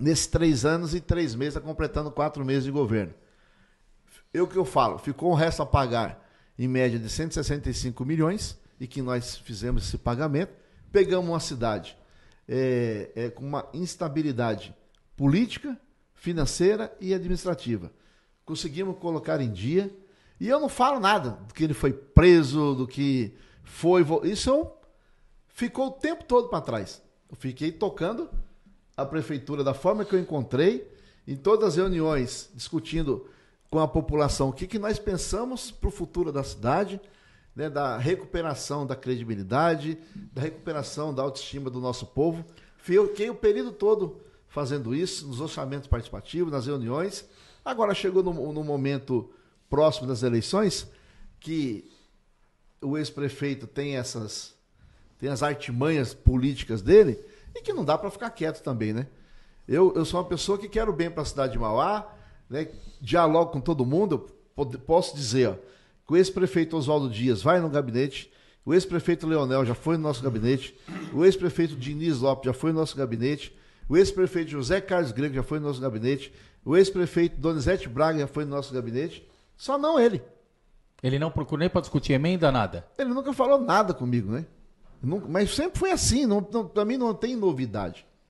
nesses três anos e três meses, está completando quatro meses de governo. Eu que eu falo, ficou o resto a pagar em média de 165 milhões e que nós fizemos esse pagamento. Pegamos uma cidade é, é, com uma instabilidade política, financeira e administrativa. Conseguimos colocar em dia. E eu não falo nada do que ele foi preso, do que foi. Isso ficou o tempo todo para trás. Eu fiquei tocando a prefeitura da forma que eu encontrei, em todas as reuniões, discutindo com a população o que, que nós pensamos para o futuro da cidade, né, da recuperação da credibilidade, da recuperação da autoestima do nosso povo. Fiquei o período todo fazendo isso, nos orçamentos participativos, nas reuniões. Agora chegou no, no momento próximo das eleições que o ex-prefeito tem essas tem as artimanhas políticas dele e que não dá para ficar quieto também, né? Eu, eu sou uma pessoa que quero bem para a cidade de Mauá, né? dialogo com todo mundo, posso dizer, ó, que o ex-prefeito Oswaldo Dias vai no gabinete, o ex-prefeito Leonel já foi no nosso gabinete, o ex-prefeito Diniz Lopes já foi no nosso gabinete, o ex-prefeito José Carlos Grego já foi no nosso gabinete, o ex-prefeito Donizete Braga já foi no nosso gabinete, só não ele. Ele não procurou nem para discutir emenda, nada? Ele nunca falou nada comigo, né? mas sempre foi assim, não, não, para mim não tem novidade.